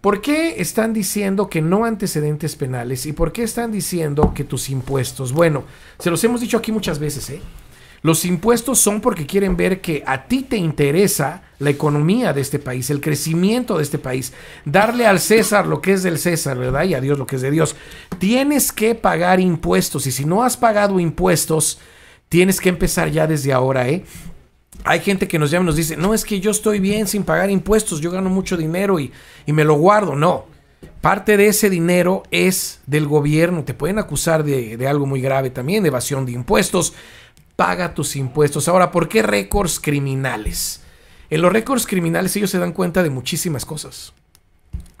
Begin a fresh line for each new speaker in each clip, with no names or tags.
¿Por qué están diciendo que no antecedentes penales y por qué están diciendo que tus impuestos? Bueno, se los hemos dicho aquí muchas veces, ¿eh? Los impuestos son porque quieren ver que a ti te interesa la economía de este país, el crecimiento de este país, darle al César lo que es del César, ¿verdad? Y a Dios lo que es de Dios. Tienes que pagar impuestos y si no has pagado impuestos, tienes que empezar ya desde ahora, ¿eh? Hay gente que nos llama y nos dice, no, es que yo estoy bien sin pagar impuestos, yo gano mucho dinero y, me lo guardo. No, parte de ese dinero es del gobierno. Te pueden acusar de, de algo muy grave también, de evasión de impuestos. Paga tus impuestos. Ahora, ¿por qué récords criminales? En los récords criminales ellos se dan cuenta de muchísimas cosas.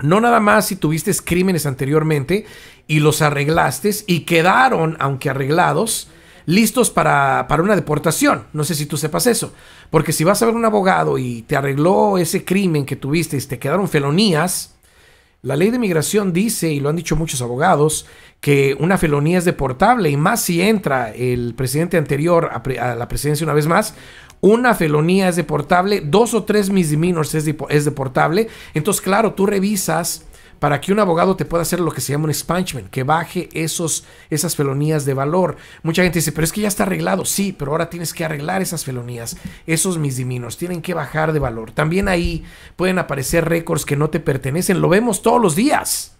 No nada más si tuviste crímenes anteriormente y los arreglaste y quedaron, aunque arreglados, listos para, para, una deportación. No sé si tú sepas eso. Porque si vas a ver un abogado y te arregló ese crimen que tuviste y te quedaron felonías, la ley de migración dice, y lo han dicho muchos abogados, que una felonía es deportable. Y más si entra el presidente anterior a, la presidencia una vez más, una felonía es deportable, dos o tres misdemeanors es, es deportable. Entonces, claro, tú revisas para que un abogado te pueda hacer lo que se llama un expungement, que baje esos, esas felonías de valor. Mucha gente dice, pero es que ya está arreglado. Sí, pero ahora tienes que arreglar esas felonías, esos misdiminos, tienen que bajar de valor. También ahí pueden aparecer récords que no te pertenecen, lo vemos todos los días.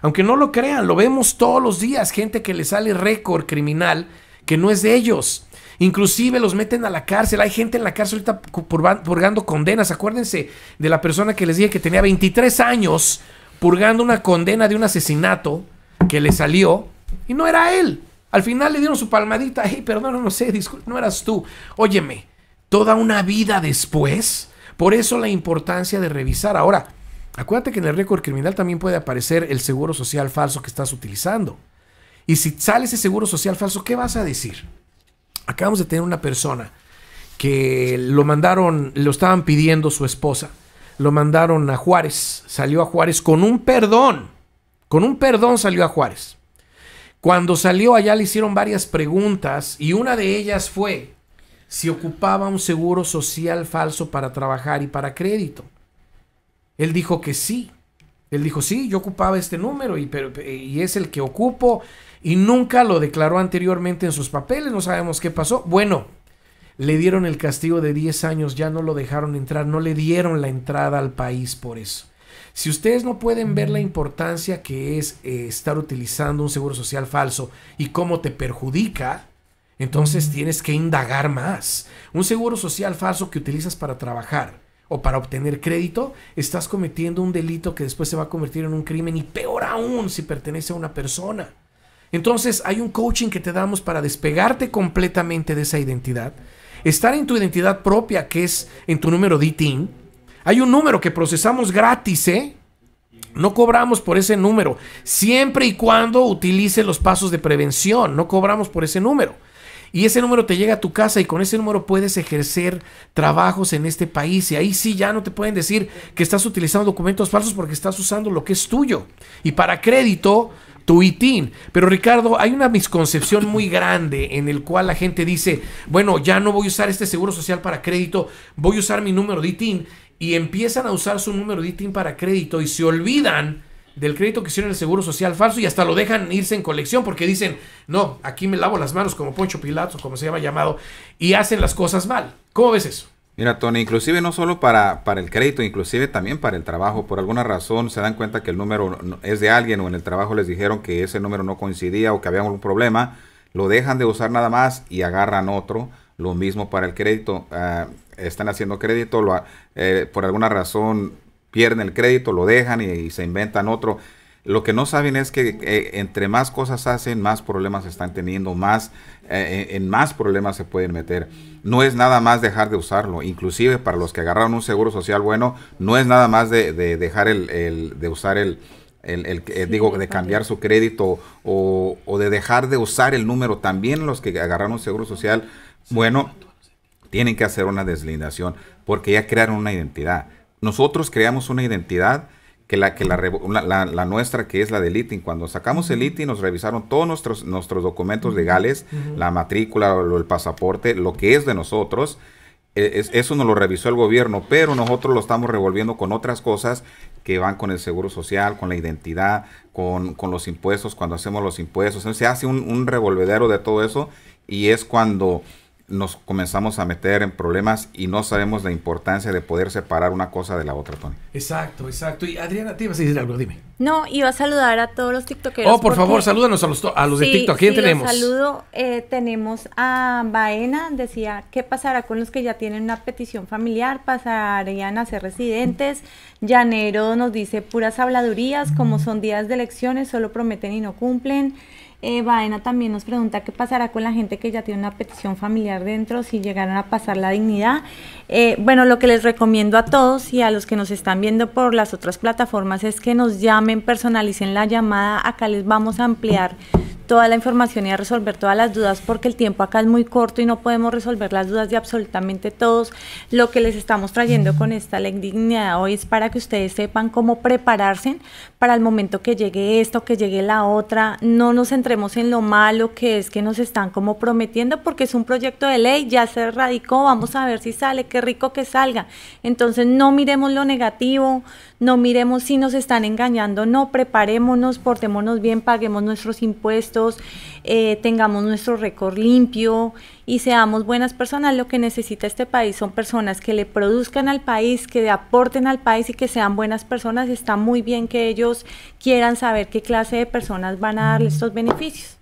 Aunque no lo crean, lo vemos todos los días, gente que le sale récord criminal que no es de ellos. Inclusive los meten a la cárcel. Hay gente en la cárcel ahorita purgando condenas. Acuérdense de la persona que les dije que tenía 23 años purgando una condena de un asesinato que le salió y no era él. Al final le dieron su palmadita. Hey, perdón, no sé, no eras tú. Óyeme, toda una vida después. Por eso la importancia de revisar. Ahora, acuérdate que en el récord criminal también puede aparecer el seguro social falso que estás utilizando. Y si sale ese seguro social falso, ¿qué vas a decir? Acabamos de tener una persona que lo mandaron, lo estaban pidiendo su esposa lo mandaron a Juárez, salió a Juárez con un perdón, con un perdón salió a Juárez. Cuando salió allá le hicieron varias preguntas y una de ellas fue si ocupaba un seguro social falso para trabajar y para crédito. Él dijo que sí. Él dijo, sí, yo ocupaba este número y, pero, y es el que ocupo y nunca lo declaró anteriormente en sus papeles, no sabemos qué pasó. Bueno, le dieron el castigo de 10 años, ya no lo dejaron entrar, no le dieron la entrada al país por eso. Si ustedes no pueden ver la importancia que es eh, estar utilizando un seguro social falso y cómo te perjudica, entonces tienes que indagar más. Un seguro social falso que utilizas para trabajar o para obtener crédito, estás cometiendo un delito que después se va a convertir en un crimen y peor aún si pertenece a una persona. Entonces hay un coaching que te damos para despegarte completamente de esa identidad estar en tu identidad propia, que es en tu número team Hay un número que procesamos gratis, ¿eh? No cobramos por ese número, siempre y cuando utilice los pasos de prevención, no cobramos por ese número. Y ese número te llega a tu casa y con ese número puedes ejercer trabajos en este país. Y ahí sí ya no te pueden decir que estás utilizando documentos falsos porque estás usando lo que es tuyo. Y para crédito, tu ITIN. Pero Ricardo, hay una misconcepción muy grande en el cual la gente dice, bueno, ya no voy a usar este seguro social para crédito, voy a usar mi número de ITIN. Y empiezan a usar su número de ITIN para crédito y se olvidan del crédito que hicieron el seguro social falso y hasta lo dejan irse en colección porque dicen, no, aquí me lavo las manos como Poncho Pilato, como se llama llamado, y hacen las cosas mal. ¿Cómo ves
eso? Mira, Tony, inclusive no solo para, para el crédito, inclusive también para el trabajo. Por alguna razón se dan cuenta que el número es de alguien o en el trabajo les dijeron que ese número no coincidía o que había algún problema. Lo dejan de usar nada más y agarran otro. Lo mismo para el crédito. Ah, están haciendo crédito, lo, eh, por alguna razón pierden el crédito, lo dejan y, se inventan otro. Lo que no saben es que eh, entre más cosas hacen, más problemas están teniendo, más eh, eh, en más problemas se pueden meter. No es nada más dejar de usarlo. Inclusive para los que agarraron un seguro social bueno, no es nada más de, dejar el, de usar el, digo, de cambiar su crédito o, o, de dejar de usar el número. También los que agarraron un seguro social bueno, tienen que hacer una deslindación porque ya crearon una identidad nosotros creamos una identidad que la, que la, nuestra, que es la del ITIN. Cuando sacamos el ITIN, nos revisaron todos nuestros, nuestros documentos legales, la matrícula, el pasaporte, lo que es de nosotros. E, eso nos lo revisó el gobierno, pero nosotros lo estamos revolviendo con otras cosas que van con el seguro social, con la identidad, con, los impuestos, cuando hacemos los impuestos. se hace un revolvedero de todo eso y es cuando nos comenzamos a meter en problemas y no sabemos la importancia de poder separar una cosa de la otra, Tony.
Exacto, exacto. Y Adriana, te ibas a decir algo, dime.
No, iba a saludar a todos los tiktokeros. Oh, por favor,
salúdanos a los, de TikTok. ¿Quién
tenemos? saludo. Eh, tenemos a Baena, decía, ¿qué pasará con los que ya tienen una petición familiar? ¿Pasarían a ser residentes? Llanero nos dice, puras habladurías, como son días de elecciones, solo prometen y no cumplen. Eh, Baena también nos pregunta qué pasará con la gente que ya tiene una petición familiar dentro, si llegaron a pasar la dignidad. Eh, bueno, lo que les recomiendo a todos y a los que nos están viendo por las otras plataformas es que nos llamen, personalicen la llamada. Acá les vamos a ampliar toda la información y a resolver todas las dudas porque el tiempo acá es muy corto y no podemos resolver las dudas de absolutamente todos. Lo que les estamos trayendo con esta ley dignidad hoy es para que ustedes sepan cómo prepararse para el momento que llegue esto, que llegue la otra. No nos centremos en lo malo que es que nos están como prometiendo porque es un proyecto de ley, ya se radicó, vamos a ver si sale, qué rico que salga. Entonces no miremos lo negativo, no miremos si nos están engañando, no preparémonos, portémonos bien, paguemos nuestros impuestos eh, tengamos nuestro récord limpio y seamos buenas personas. Lo que necesita este país son personas que le produzcan al país, que le aporten al país y que sean buenas personas. Está muy bien que ellos quieran saber qué clase de personas van a darle estos beneficios.